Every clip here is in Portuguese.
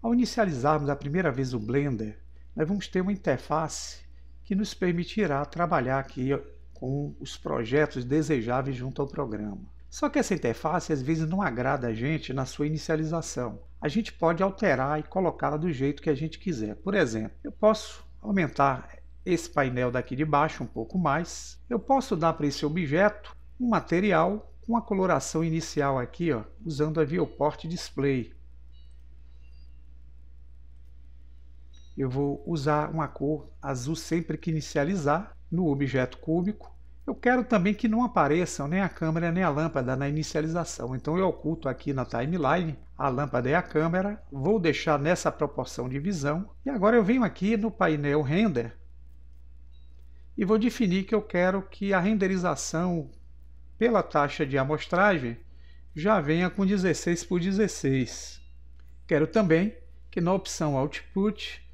Ao inicializarmos a primeira vez o Blender, nós vamos ter uma interface que nos permitirá trabalhar aqui com os projetos desejáveis junto ao programa. Só que essa interface às vezes não agrada a gente na sua inicialização. A gente pode alterar e colocá-la do jeito que a gente quiser. Por exemplo, eu posso aumentar esse painel daqui de baixo um pouco mais. Eu posso dar para esse objeto um material com a coloração inicial aqui, ó, usando a Viewport Display. eu vou usar uma cor azul sempre que inicializar no objeto cúbico. Eu quero também que não apareçam nem a câmera nem a lâmpada na inicialização, então eu oculto aqui na timeline a lâmpada e a câmera, vou deixar nessa proporção de visão, e agora eu venho aqui no painel Render e vou definir que eu quero que a renderização pela taxa de amostragem já venha com 16 por 16. Quero também que na opção Output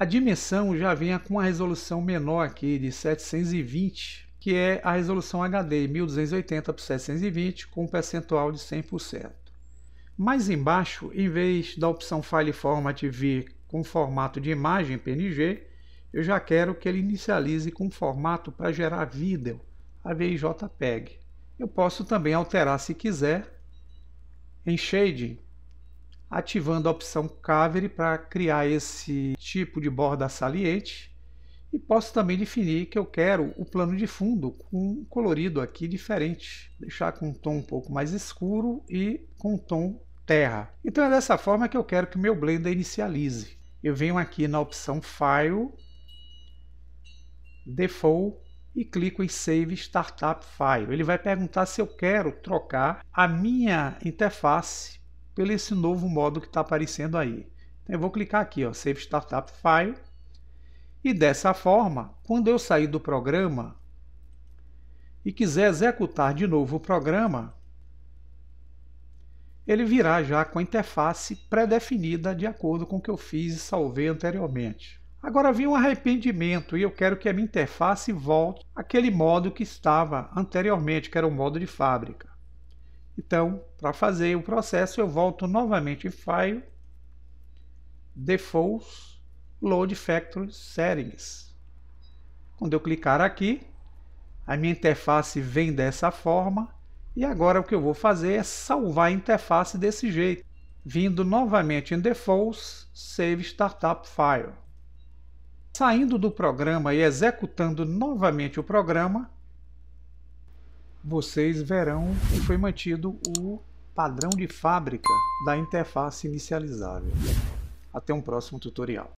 a dimensão já vem com uma resolução menor aqui de 720, que é a resolução HD 1280 por 720 com um percentual de 100%. Mais embaixo, em vez da opção File Format vir com formato de imagem PNG, eu já quero que ele inicialize com formato para gerar vídeo, a VJpeg. Eu posso também alterar se quiser em Shading ativando a opção Cavity para criar esse tipo de borda saliente e posso também definir que eu quero o plano de fundo com um colorido aqui diferente, deixar com um tom um pouco mais escuro e com um tom terra. Então é dessa forma que eu quero que o meu Blender inicialize. Eu venho aqui na opção File, Default e clico em Save Startup File. Ele vai perguntar se eu quero trocar a minha interface pelo esse novo modo que está aparecendo aí. Então, eu vou clicar aqui, ó, Save Startup File. E dessa forma, quando eu sair do programa e quiser executar de novo o programa, ele virá já com a interface pré-definida de acordo com o que eu fiz e salvei anteriormente. Agora vi um arrependimento e eu quero que a minha interface volte àquele modo que estava anteriormente, que era o modo de fábrica. Então, para fazer o processo, eu volto novamente em File, Defaults, Load Factory Settings. Quando eu clicar aqui, a minha interface vem dessa forma. E agora o que eu vou fazer é salvar a interface desse jeito. Vindo novamente em Defaults, Save Startup File. Saindo do programa e executando novamente o programa, vocês verão que foi mantido o padrão de fábrica da interface inicializável. Até um próximo tutorial.